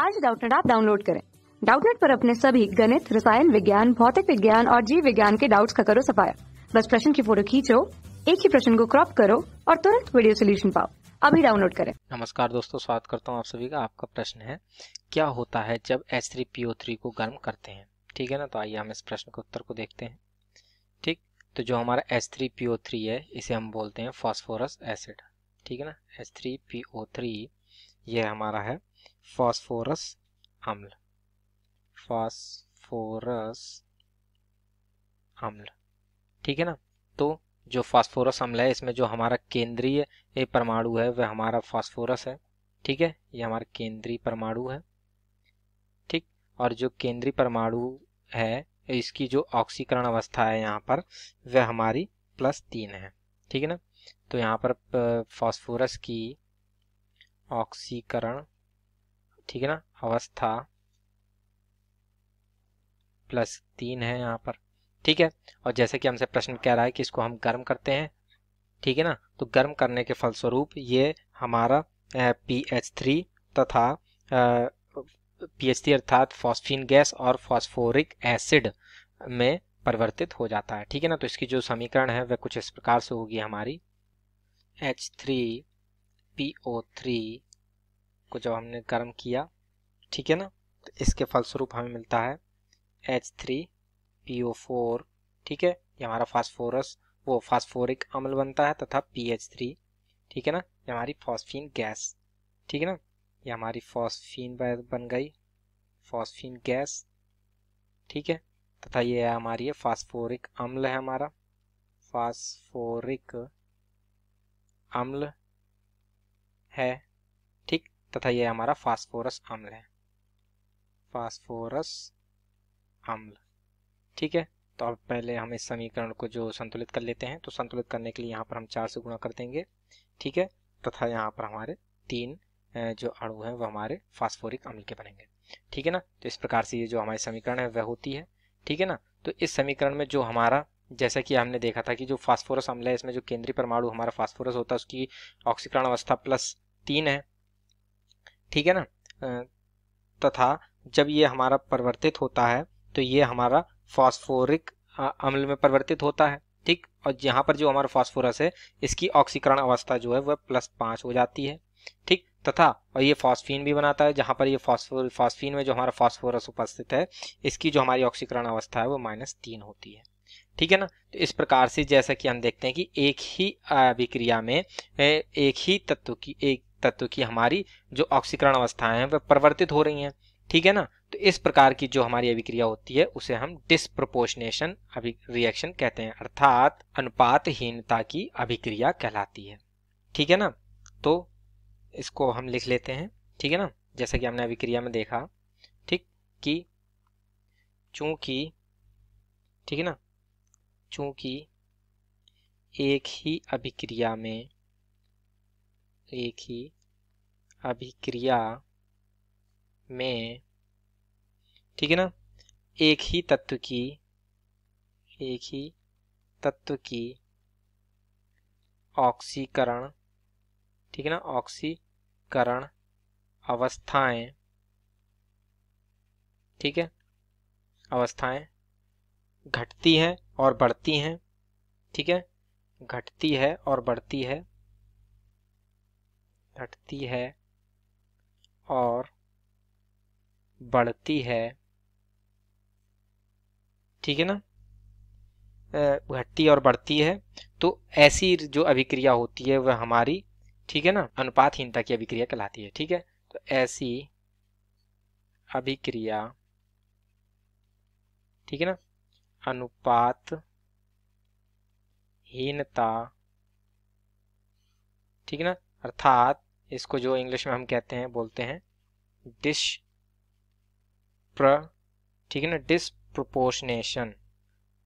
आज डाउटनेट आप डाउनलोड करें डाउटनेट पर अपने सभी गणित रसायन विज्ञान भौतिक विज्ञान और जीव विज्ञान के डाउट्स का करो सफाया बस प्रश्न की फोटो खींचो एक ही प्रश्न को क्रॉप करो और तुरंत वीडियो सोल्यूशन पाओ अभी डाउनलोड करें नमस्कार दोस्तों स्वागत करता हूँ आप सभी का आपका प्रश्न है क्या होता है जब एच थ्री को गर्म करते हैं ठीक है ना तो आइए हम इस प्रश्न के उत्तर को देखते हैं ठीक तो जो हमारा एच थ्री है इसे हम बोलते हैं फॉस्फोरस एसिड ठीक है ना एच थ्री ये हमारा है फॉस्फोरस अम्ल फॉस्फोरस अम्ल ठीक है ना तो जो फास्फोरस अम्ल है इसमें जो हमारा केंद्रीय परमाणु है वह हमारा फास्फोरस है ठीक है ये हमारा केंद्रीय परमाणु है ठीक और जो केंद्रीय परमाणु है इसकी जो ऑक्सीकरण अवस्था है यहाँ पर वह हमारी प्लस तीन है ठीक है ना तो यहाँ पर फास्फोरस की ऑक्सीकरण ठीक है ना अवस्था प्लस तीन है यहाँ पर ठीक है और जैसे कि हमसे प्रश्न कह रहा है कि इसको हम गर्म करते हैं ठीक है ना तो गर्म करने के फलस्वरूप ये हमारा पी एच थ्री तथा पी एच थ्री अर्थात फॉस्फिन गैस और फॉस्फोरिक एसिड में परिवर्तित हो जाता है ठीक है ना तो इसकी जो समीकरण है वह कुछ इस प्रकार से होगी हमारी H three P O three को जब हमने गर्म किया ठीक है ना तो इसके फलस्वरूप हमें मिलता है H three P O four ठीक है ये हमारा फास्फोरस वो फास्फोरिक अम्ल बनता है तथा पी एच थ्री ठीक है ना ये हमारी फॉस्फीन गैस ठीक है ना ये हमारी फॉस्फीन बन गई फॉस्फीन गैस ठीक है तथा ये है हमारी फॉस्फोरिक फास्फोरिक अम्ल है हमारा फास्फोरिक अम्ल है तथा यह हमारा फास्फोरस अम्ल है फास्फोरस अम्ल ठीक है तो अब पहले हम इस समीकरण को जो संतुलित कर लेते हैं तो संतुलित करने के लिए यहाँ पर हम चार से गुणा कर देंगे ठीक है तथा यहाँ पर हमारे तीन जो अणु हैं वह हमारे फास्फोरिक अम्ल के बनेंगे ठीक है ना तो इस प्रकार से ये जो हमारे समीकरण है वह होती है ठीक है ना तो इस समीकरण में जो हमारा जैसा कि हमने देखा था कि जो फास्फोरस अम्ल है इसमें जो केंद्रीय परमाणु हमारा फास्फोरस होता है उसकी ऑक्सीकरण अवस्था प्लस तीन है ठीक है ना तथा जब ये हमारा परिवर्तित होता है तो ये हमारा फॉस्फोरिक अम्ल में परिवर्तित होता है ठीक और यहाँ पर जो हमारा फॉस्फोरस है इसकी ऑक्सीकरण अवस्था जो है वह प्लस पाँच हो जाती है ठीक तथा और ये फॉस्फीन भी बनाता है जहाँ पर ये फॉस्फोर फॉस्फीन में जो हमारा फॉस्फोरस उपस्थित है इसकी जो हमारी ऑक्सीकरण अवस्था है वो माइनस तीन होती है ठीक है ना तो इस प्रकार से जैसा कि हम देखते हैं कि एक ही अभिक्रिया में एक ही तत्व की एक तत्व की हमारी जो ऑक्सीकरण अवस्थाएं हैं वह परिवर्तित हो रही हैं ठीक है ना तो इस प्रकार की जो हमारी अभिक्रिया होती है उसे हम डिस्प्रोपोर्शनेशन अभि रिएक्शन कहते हैं अर्थात अनुपातहीनता की अभिक्रिया कहलाती है ठीक है ना तो इसको हम लिख लेते हैं ठीक है ना जैसा कि हमने अभिक्रिया में देखा ठीक कि चूंकि ठीक है ना चूंकि एक ही अभिक्रिया में एक ही अभिक्रिया में ठीक है ना एक ही तत्व की एक ही तत्व की ऑक्सीकरण ठीक है ना ऑक्सीकरण अवस्थाएं ठीक है अवस्थाएं घटती हैं और बढ़ती हैं ठीक है घटती है और बढ़ती है घटती है और बढ़ती है ठीक है ना घटती और बढ़ती है तो ऐसी जो अभिक्रिया होती है वह हमारी ठीक है ना अनुपातहीनता की अभिक्रिया कहलाती है ठीक है तो ऐसी अभिक्रिया ठीक है ना अनुपात हीनता ठीक है ना अर्थात इसको जो इंग्लिश में हम कहते हैं बोलते हैं डिश प्र ठीक है ना डिसप्रोपोर्शनेशन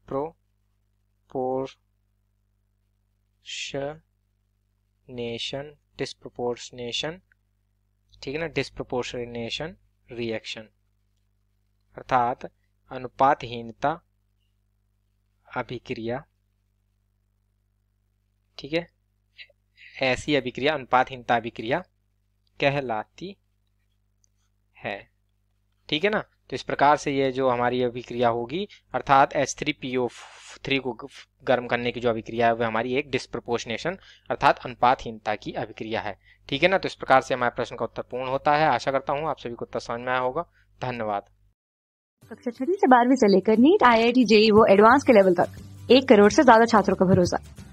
प्रोपोर्शनेशन डिसप्रोपोर्शनेशन ठीक है ना डिसप्रोपोर्शनेशन रिएक्शन अर्थात अनुपातहीनता अभिक्रिया ठीक है ऐसी अभिक्रिया अनुपातहीनता अभिक्रिया कहलाती है ठीक है ना तो इस प्रकार से ये जो हमारी अभिक्रिया होगी अर्थात H three P O three को गर्म करने की जो अभिक्रिया है वह हमारी एक डिस्प्रपोर्शनेशन अर्थात अनुपातहीनता की अभिक्रिया है ठीक है ना तो इस प्रकार से हमारे प्रश्न का उत्तर पूर्ण होता है आशा करता हूँ आप सभी को उत्तर समझ में आया होगा धन्यवाद कक्षा छठी से बारहवीं से लेकर NEET I I T JEE वो एडवांस के लेवल तक एक करोड़ से ज्यादा छात्रों का भरोसा